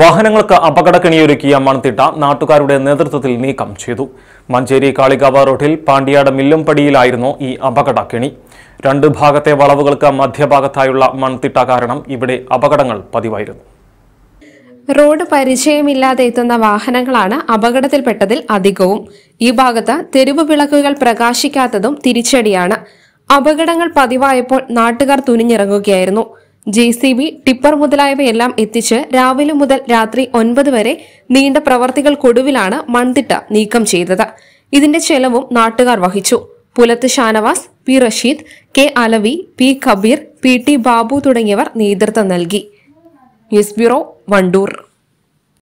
വാഹനങ്ങൾക്ക് അപകടക്കണിയൊരുക്കിയ മൺതിട്ട നാട്ടുകാരുടെ നേതൃത്വത്തിൽ നീക്കം ചെയ്തു മഞ്ചേരി കാളികാവ റോഡിൽ പാണ്ടിയാട് മില്ലുംപടിയിലായിരുന്നു ഈ അപകടക്കെണി രണ്ട് ഭാഗത്തെ വളവുകൾക്ക് മധ്യഭാഗത്തായുള്ള മൺതിട്ട കാരണം ഇവിടെ അപകടങ്ങൾ പതിവായിരുന്നു റോഡ് പരിചയമില്ലാതെ എത്തുന്ന വാഹനങ്ങളാണ് അപകടത്തിൽപ്പെട്ടതിൽ അധികവും ഈ ഭാഗത്ത് തെരുവ് വിളക്കുകൾ പ്രകാശിക്കാത്തതും തിരിച്ചടിയാണ് അപകടങ്ങൾ പതിവായപ്പോൾ നാട്ടുകാർ തുനിഞ്ഞിറങ്ങുകയായിരുന്നു ജെ സി ബി ടിപ്പർ മുതലായവയെല്ലാം എത്തിച്ച് രാവിലെ മുതൽ രാത്രി ഒൻപത് വരെ നീണ്ട പ്രവർത്തികൾക്കൊടുവിലാണ് മൺതിട്ട നീക്കം ചെയ്തത് ഇതിന്റെ ചെലവും നാട്ടുകാർ വഹിച്ചു Pulath Shanavas P Rasheed K Alavi P Kabeer P T Babu തുടങ്ങിയവർ നേതൃത്വം നൽകി ന്യൂസ് ബ്യൂറോ വണ്ടൂർ